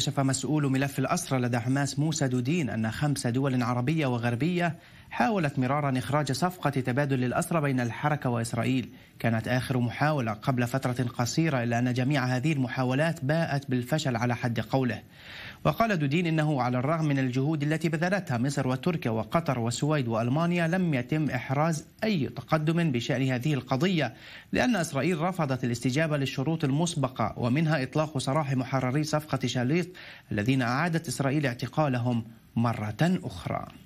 كشف مسؤول ملف الأسرى لدى حماس موسى دودين أن خمس دول عربية وغربية حاولت مرارا إخراج صفقة تبادل الأسرى بين الحركة وإسرائيل كانت آخر محاولة قبل فترة قصيرة إلا أن جميع هذه المحاولات باءت بالفشل على حد قوله وقال دودين إنه على الرغم من الجهود التي بذلتها مصر وتركيا وقطر والسويد وألمانيا لم يتم إحراز أي تقدم بشأن هذه القضية لأن إسرائيل رفضت الاستجابة للشروط المسبقة ومنها إطلاق سراح محرري صفقة شاليط الذين أعادت إسرائيل اعتقالهم مرة أخرى